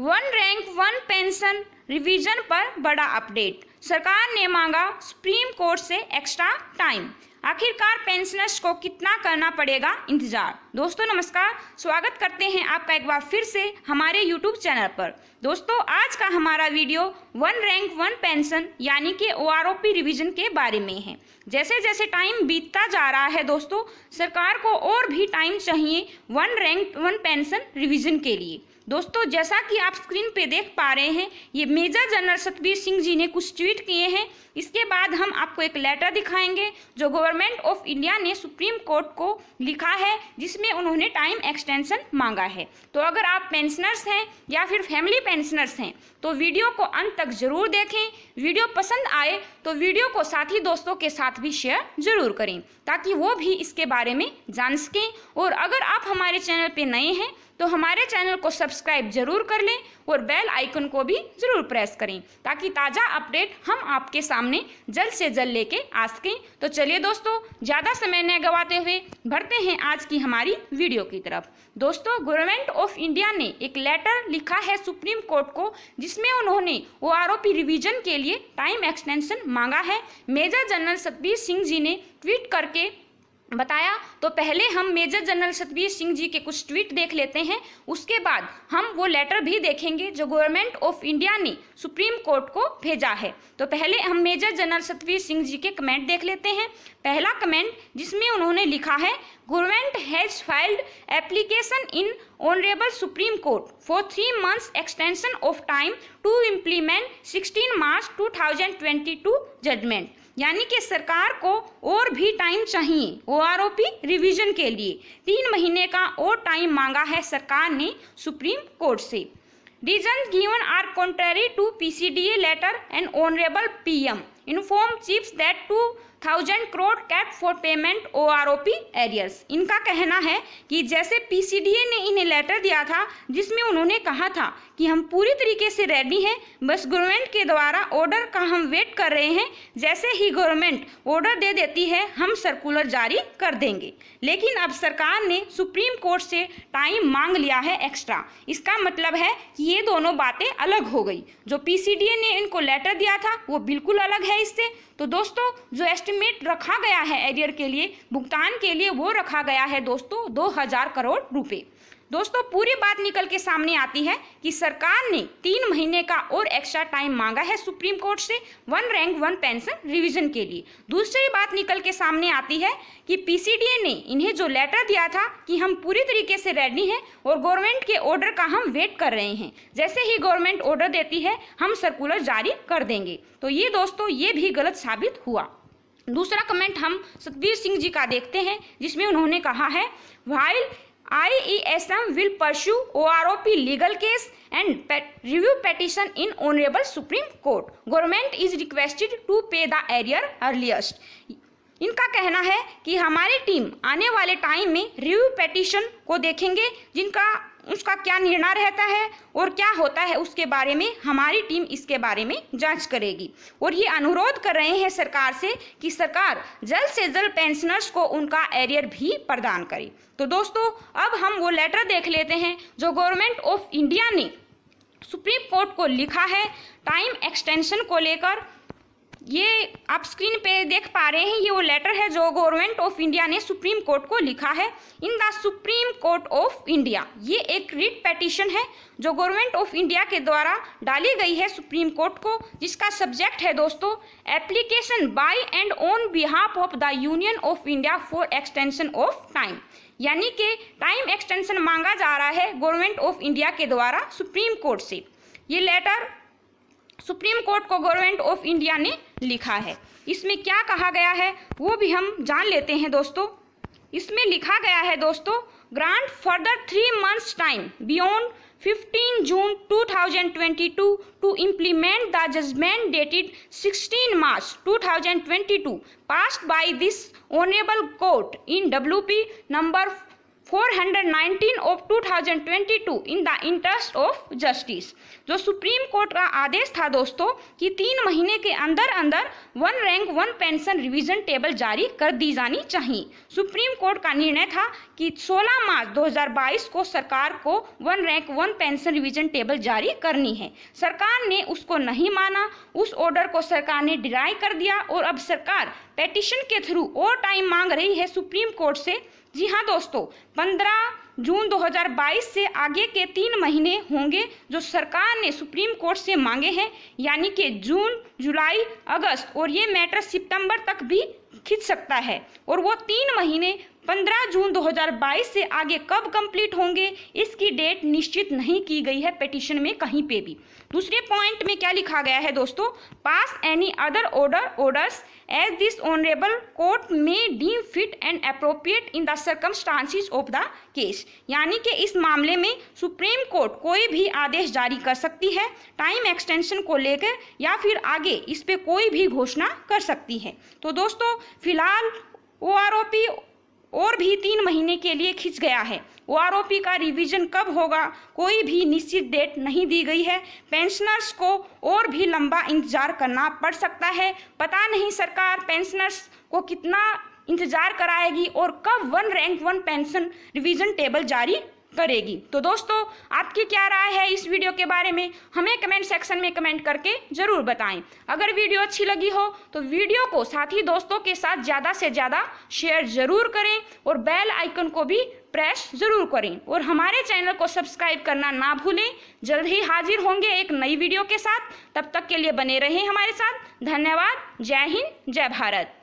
one rank one pension revision पर बड़ा update सरकार ने मांगा सुप्रीम कोर्ट से एक्स्ट्रा टाइम आखिरकार पेंशनर्स को कितना करना पड़ेगा इंतजार दोस्तों नमस्कार स्वागत करते हैं आपका एक बार फिर से हमारे यूट्यूब चैनल पर दोस्तों आज का हमारा video one rank one pension यानी कि ओ आर रिवीजन के बारे में है जैसे जैसे टाइम बीतता जा रहा है दोस्तों सरकार को और भी टाइम चाहिए one rank one pension revision के लिए दोस्तों जैसा कि आप स्क्रीन पे देख पा रहे हैं ये मेजर जनरल सतबीर सिंह जी ने कुछ ट्वीट किए हैं इसके बाद हम आपको एक लेटर दिखाएंगे जो गवर्नमेंट ऑफ इंडिया ने सुप्रीम कोर्ट को लिखा है जिसमें उन्होंने टाइम एक्सटेंशन मांगा है तो अगर आप पेंशनर्स हैं या फिर फैमिली पेंशनर्स हैं तो वीडियो को अंत तक ज़रूर देखें वीडियो पसंद आए तो वीडियो को साथ दोस्तों के साथ भी शेयर ज़रूर करें ताकि वो भी इसके बारे में जान सकें और अगर आप हमारे चैनल पर नए हैं तो हमारे चैनल को सब्सक्राइब जरूर कर लें और बेल आइकन को भी ज़रूर प्रेस करें ताकि ताज़ा अपडेट हम आपके सामने जल्द से जल्द लेके आ सकें तो चलिए दोस्तों ज़्यादा समय न गवाते हुए बढ़ते हैं आज की हमारी वीडियो की तरफ दोस्तों गवर्नमेंट ऑफ इंडिया ने एक लेटर लिखा है सुप्रीम कोर्ट को जिसमें उन्होंने ओ पी रिवीजन के लिए टाइम एक्सटेंशन मांगा है मेजर जनरल सतबीर सिंह जी ने ट्वीट करके बताया तो पहले हम मेजर जनरल सतबीर सिंह जी के कुछ ट्वीट देख लेते हैं उसके बाद हम वो लेटर भी देखेंगे जो गवर्नमेंट ऑफ इंडिया ने सुप्रीम कोर्ट को भेजा है तो पहले हम मेजर जनरल सतबीर सिंह जी के कमेंट देख लेते हैं पहला कमेंट जिसमें उन्होंने लिखा है government has filed application in honourable supreme court for three months extension of time to implement sixteen March two thousand twenty two judgement यानी कि सरकार को और भी टाइम चाहिए O R O P revision के लिए तीन महीने का और टाइम मांगा है सरकार ने सुप्रीम कोर्ट से reason given are contrary to P C D A letter and honourable P M inform chiefs that two thousand crore cap for payment O R O P arrears इनका कहना है कि जैसे पी सी डी ए ने इन्हें letter दिया था जिसमें उन्होंने कहा था कि हम पूरी तरीके से रेडी हैं बस गवर्नमेंट के द्वारा ऑर्डर का हम वेट कर रहे हैं जैसे ही गवर्नमेंट ऑर्डर दे देती है हम सर्कुलर जारी कर देंगे लेकिन अब सरकार ने सुप्रीम कोर्ट से टाइम मांग लिया है एक्स्ट्रा इसका मतलब है कि ये दोनों बातें अलग हो गई जो पी सी डी ए ने इनको लेटर दिया था वो बिल्कुल अलग है है इससे तो दोस्तों जो एस्टिमेट रखा गया है एरियर के लिए भुगतान के लिए वो रखा गया है दोस्तों दो हज़ार करोड़ रुपये दोस्तों पूरी बात निकल के सामने आती है कि सरकार ने तीन महीने का और एक्स्ट्रा टाइम मांगा है सुप्रीम कोर्ट से one rank one pension revision के लिए दूसरी बात निकल के सामने आती है कि पीसीडीए ने इन्हें जो लेटर दिया था कि हम पूरी तरीके से रेडी हैं और गवर्नमेंट के ऑर्डर का हम वेट कर रहे हैं जैसे ही गवर्नमेंट ऑर्डर देती है हम सर्कुलर जारी कर देंगे तो ये दोस्तों ये भी गलत साबित हुआ दूसरा कमेंट हम सतबीर सिंह जी का देखते हैं जिसमें उन्होंने कहा है while I IESM will pursue OROP legal case and review petition in honourable supreme court government is requested to pay the arrear earliest इनका कहना है कि हमारी टीम आने वाले टाइम में रिव्यू पेटिशन को देखेंगे जिनका उसका क्या निर्णय रहता है और क्या होता है उसके बारे में हमारी टीम इसके बारे में जांच करेगी और ये अनुरोध कर रहे हैं सरकार से कि सरकार जल्द से जल्द पेंशनर्स को उनका एरियर भी प्रदान करे तो दोस्तों अब हम वो लेटर देख लेते हैं जो गवर्नमेंट ऑफ इंडिया ने सुप्रीम कोर्ट को लिखा है टाइम एक्सटेंशन को लेकर ये आप स्क्रीन पे देख पा रहे हैं ये वो लेटर है जो गवर्नमेंट ऑफ इंडिया ने सुप्रीम कोर्ट को लिखा है in the supreme court of India ये एक रिट पेटिशन है जो गवर्नमेंट ऑफ इंडिया के द्वारा डाली गई है सुप्रीम कोर्ट को जिसका सब्जेक्ट है दोस्तों application by and on behalf of the union of India for extension of time यानी कि टाइम एक्सटेंशन मांगा जा रहा है गवर्नमेंट ऑफ इंडिया के द्वारा सुप्रीम कोर्ट से ये लेटर सुप्रीम कोर्ट को गवर्नमेंट ऑफ इंडिया ने लिखा है इसमें क्या कहा गया है वो भी हम जान लेते हैं दोस्तों इसमें लिखा गया है दोस्तों grant further three months time beyond 15 June 2022 to implement the judgement dated 16 March 2022 passed by this honourable court in W P number 419 of 2022 in the interest of justice जो सुप्रीम कोर्ट का आदेश था दोस्तों कि तीन महीने के अंदर अंदर one rank one pension revision table जारी कर दी जानी चाहिए सुप्रीम कोर्ट का निर्णय था कि 16 मार्च 2022 को सरकार को one rank one pension revision table जारी करनी है सरकार ने उसको नहीं माना उस ऑर्डर को सरकार ने डिराई कर दिया और अब सरकार पेटिशन के थ्रू और टाइम मांग रही है सुप्रीम कोर्ट से जी हाँ दोस्तों 15 जून 2022 से आगे के तीन महीने होंगे जो सरकार ने सुप्रीम कोर्ट से मांगे हैं यानी कि जून जुलाई अगस्त और ये मैटर सितंबर तक भी खींच सकता है और वो तीन महीने 15 जून 2022 से आगे कब कंप्लीट होंगे इसकी डेट निश्चित नहीं की गई है पिटिशन में कहीं पे भी दूसरे पॉइंट में क्या लिखा गया है दोस्तों pass any other order orders as this honourable court may deem fit and appropriate in the circumstances of the case यानी कि इस मामले में सुप्रीम कोर्ट कोई भी आदेश जारी कर सकती है टाइम एक्सटेंशन को लेकर या फिर आगे इस पर कोई भी घोषणा कर सकती है तो दोस्तों फिलहाल ओ आर ओ पी और भी तीन महीने के लिए खिंच गया है ओ का रिवीजन कब होगा कोई भी निश्चित डेट नहीं दी गई है पेंशनर्स को और भी लंबा इंतजार करना पड़ सकता है पता नहीं सरकार पेंशनर्स को कितना इंतजार कराएगी और कब one rank one pension revision table जारी करेगी तो दोस्तों आपकी क्या राय है इस वीडियो के बारे में हमें कमेंट सेक्शन में कमेंट करके ज़रूर बताएं अगर वीडियो अच्छी लगी हो तो वीडियो को साथ ही दोस्तों के साथ ज़्यादा से ज़्यादा शेयर ज़रूर करें और बेल आइकन को भी प्रेस ज़रूर करें और हमारे चैनल को सब्सक्राइब करना ना भूलें जल्द ही हाजिर होंगे एक नई वीडियो के साथ तब तक के लिए बने रहें हमारे साथ धन्यवाद जय हिंद जय भारत